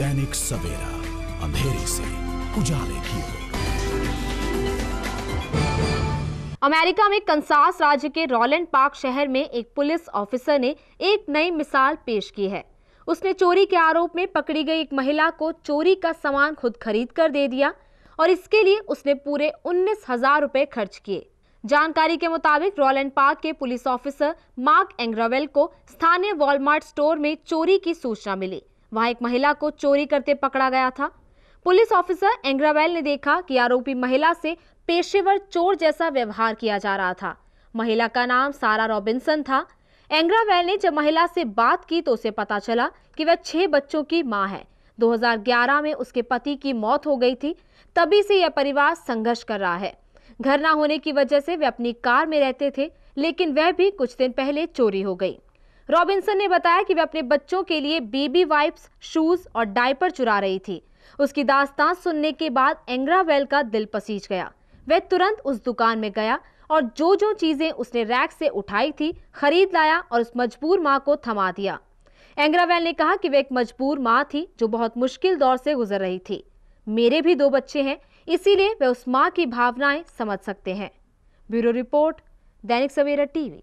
दैनिक सवेरा अंधेरे से उजाले की अमेरिका में कंसास राज्य के रॉलैंड पार्क शहर में एक पुलिस ऑफिसर ने एक नई मिसाल पेश की है उसने चोरी के आरोप में पकड़ी गई एक महिला को चोरी का सामान खुद खरीद कर दे दिया और इसके लिए उसने पूरे उन्नीस हजार रुपए खर्च किए जानकारी के मुताबिक रॉलैंड पार्क के पुलिस ऑफिसर मार्क एंग्रावेल को स्थानीय वॉलमार्ट स्टोर में चोरी की सूचना मिली वहां एक महिला को चोरी करते पकड़ा गया था पुलिस ऑफिसर एंग्रावेल ने देखा कि आरोपी महिला से पेशेवर चोर जैसा व्यवहार किया जा रहा था महिला का नाम सारा रॉबिन्सन था एंग्रावेल ने जब महिला से बात की तो उसे पता चला कि वह छह बच्चों की माँ है 2011 में उसके पति की मौत हो गई थी तभी से यह परिवार संघर्ष कर रहा है घर ना होने की वजह से वे अपनी कार में रहते थे लेकिन वह भी कुछ दिन पहले चोरी हो गई रॉबिन्सन ने बताया कि वे अपने बच्चों के लिए बेबी वाइप्स शूज और डायपर चुरा रही थी उसकी दास्तान सुनने के बाद एंग्रावेल का दिल पसीज गया वह तुरंत उस दुकान में गया और जो जो चीजें उसने रैक से उठाई थी खरीद लाया और उस मजबूर माँ को थमा दिया एंग्रावेल ने कहा कि वह एक मजबूर माँ थी जो बहुत मुश्किल दौर से गुजर रही थी मेरे भी दो बच्चे हैं इसीलिए वे उस माँ की भावनाएं समझ सकते हैं ब्यूरो रिपोर्ट दैनिक सवेरा टीवी